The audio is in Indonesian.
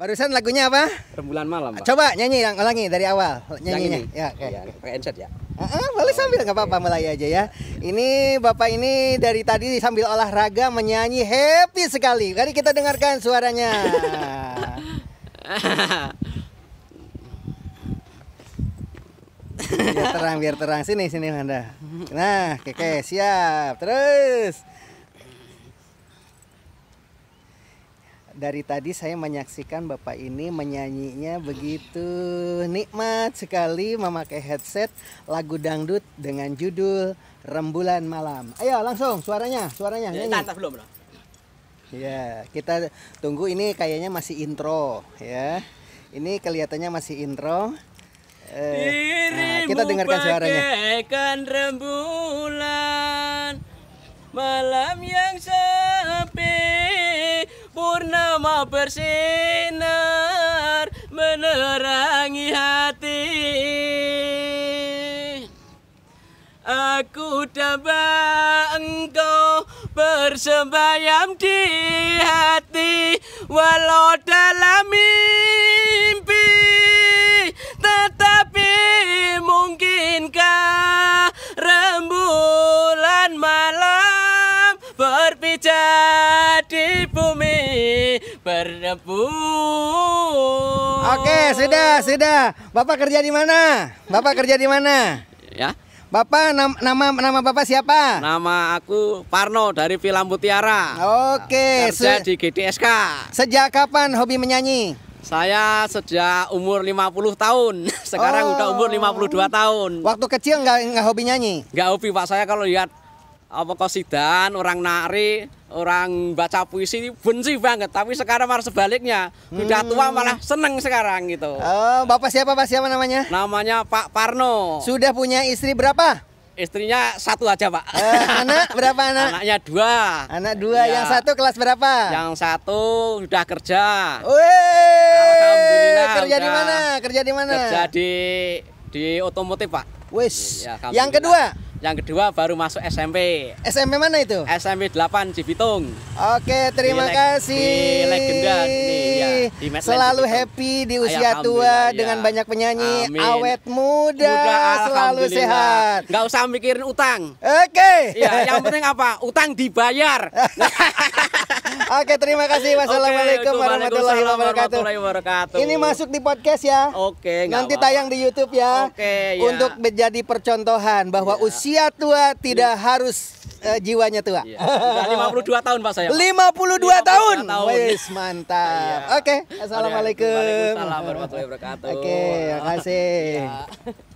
Barusan lagunya apa? Rembulan Malam. Pak. Coba nyanyi yang ulangi dari awal nyanyi Yang ini. Ya, okay. Iya, ya, ya. Ah, ah, boleh sambil nggak apa-apa iya. mulai aja ya. Ini bapak ini dari tadi sambil olahraga menyanyi happy sekali. Mari kita dengarkan suaranya. biar terang biar terang sini sini Anda. Nah, keke siap. Terus. dari tadi saya menyaksikan bapak ini menyanyinya begitu nikmat sekali memakai headset lagu dangdut dengan judul Rembulan Malam. Ayo langsung suaranya, suaranya eh, nyanyi. Tata, belum belum. Ya, kita tunggu ini kayaknya masih intro ya. Ini kelihatannya masih intro. Eh, nah, kita dengarkan suaranya. rembulan malam yang sepi Romo bersinar menerangi hati Aku daba engkau bersembayam di hati walau dalam dalami berdebu. Oke, sudah, sudah. Bapak kerja di mana? Bapak kerja di mana? Ya. Bapak nam, nama nama Bapak siapa? Nama aku Parno dari Film Mutiara. Oke, kerja di GDSK. Sejak kapan hobi menyanyi? Saya sejak umur 50 tahun. Sekarang oh. udah umur 52 tahun. Waktu kecil nggak nggak hobi nyanyi? Nggak hobi Pak. Saya kalau lihat apa kosidan, orang nari, orang baca puisi ini benci banget tapi sekarang malah sebaliknya sudah hmm. tua malah seneng sekarang gitu oh, bapak siapa pak siapa namanya namanya Pak Parno sudah punya istri berapa istrinya satu aja pak eh, anak berapa anak anaknya dua anak dua ya. yang satu kelas berapa yang satu sudah kerja Wey, alhamdulillah kerja di mana kerja di mana kerja di di otomotif pak wis ya, yang kedua yang kedua baru masuk SMP. SMP mana itu? SMP 8 Cibitung. Oke, terima di kasih. Di legenda nih ya. Di Selalu Cibitung. happy di usia tua ya. dengan banyak penyanyi, Amin. awet muda, muda selalu sehat. Gak usah mikirin utang. Oke. Ya, yang penting apa? Utang dibayar. Oke, terima kasih. Wassalamualaikum warahmatullahi, wabarakatuh. Ini masuk di podcast ya. Oke. Nanti tayang di YouTube ya. Oke. Ya. Untuk menjadi percontohan bahwa ya. usia usia tua tidak yeah. harus uh, jiwanya tua. Iya. Yeah. 52 tahun Pak saya. 52, 52 tahun. tahun. Wis mantap. Iya. Oke, okay. Assalamualaikum. Waalaikumsalam warahmatullahi wabarakatuh. Oke, okay, makasih.